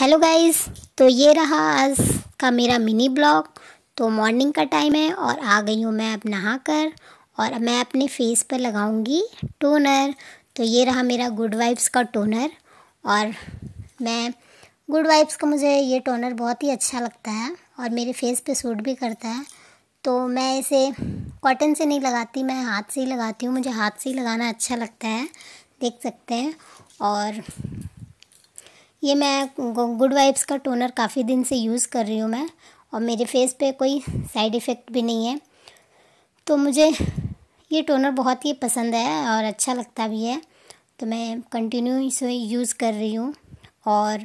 hello guys तो ये रहा आज का मेरा मिनी ब्लॉग तो मॉर्निंग का टाइम है और आ गई हूँ मैं अब नहा कर और मैं अपने फेस पर लगाऊंगी टोनर तो ये रहा मेरा गुड वाइब्स का टोनर और मैं गुड वाइब्स का मुझे ये टोनर बहुत ही अच्छा लगता है और मेरे फेस पे सूट भी करता है तो मैं इसे कॉटन से नहीं लगाती मैं हाथ से ही लगाती हूँ मुझे हाथ से ही लगाना अच्छा लगता है देख सकते हैं और ये मैं गुड वाइब्स का टोनर काफ़ी दिन से यूज़ कर रही हूँ मैं और मेरे फेस पे कोई साइड इफ़ेक्ट भी नहीं है तो मुझे ये टोनर बहुत ही पसंद है और अच्छा लगता भी है तो मैं कंटिन्यू इसे यूज़ कर रही हूँ और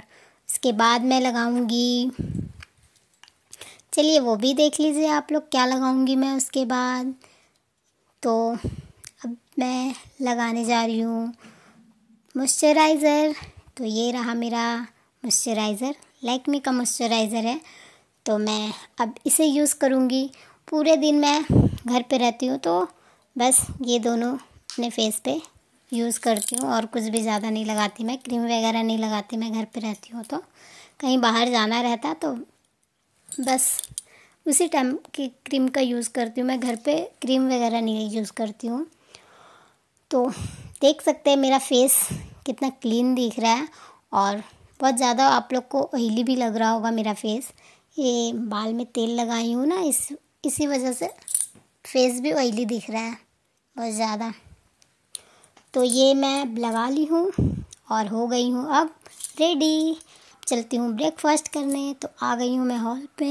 इसके बाद मैं लगाऊंगी चलिए वो भी देख लीजिए आप लोग क्या लगाऊंगी मैं उसके बाद तो अब मैं लगाने जा रही हूँ मॉइस्चराइज़र तो ये रहा मेरा मॉइस्चराइज़र लैकमी का मॉइस्चराइज़र है तो मैं अब इसे यूज़ करूँगी पूरे दिन मैं घर पे रहती हूँ तो बस ये दोनों अपने फेस पे यूज़ करती हूँ और कुछ भी ज़्यादा नहीं लगाती मैं क्रीम वगैरह नहीं लगाती मैं घर पे रहती हूँ तो कहीं बाहर जाना रहता तो बस उसी टाइम की क्रीम का यूज़ करती हूँ मैं घर पे क्रीम वगैरह नहीं यूज़ करती हूँ तो देख सकते हैं मेरा फेस कितना क्लीन दिख रहा है और बहुत ज़्यादा आप लोग को ऑयली भी लग रहा होगा मेरा फेस ये बाल में तेल लगाई हूँ ना इस इसी वजह से फेस भी ऑयली दिख रहा है बहुत ज़्यादा तो ये मैं लगा ली हूँ और हो गई हूँ अब रेडी चलती हूँ ब्रेकफास्ट करने तो आ गई हूँ मैं हॉल पे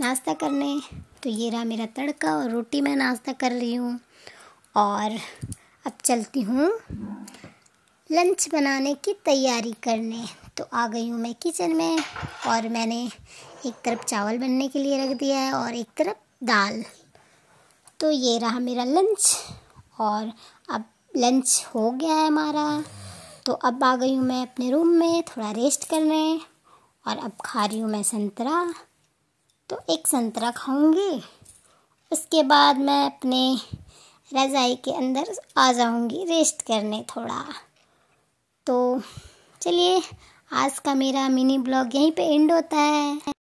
नाश्ता करने तो ये रहा मेरा तड़का और रोटी मैं नाश्ता कर रही हूँ और अब चलती हूँ लंच बनाने की तैयारी करने तो आ गई हूँ मैं किचन में और मैंने एक तरफ चावल बनने के लिए रख दिया है और एक तरफ दाल तो ये रहा मेरा लंच और अब लंच हो गया है हमारा तो अब आ गई हूँ मैं अपने रूम में थोड़ा रेस्ट करने और अब खा रही हूँ मैं संतरा तो एक संतरा खाऊंगी उसके बाद मैं अपने रज़ाई के अंदर आ जाऊंगी रेस्ट करने थोड़ा चलिए आज का मेरा मिनी ब्लॉग यहीं पे एंड होता है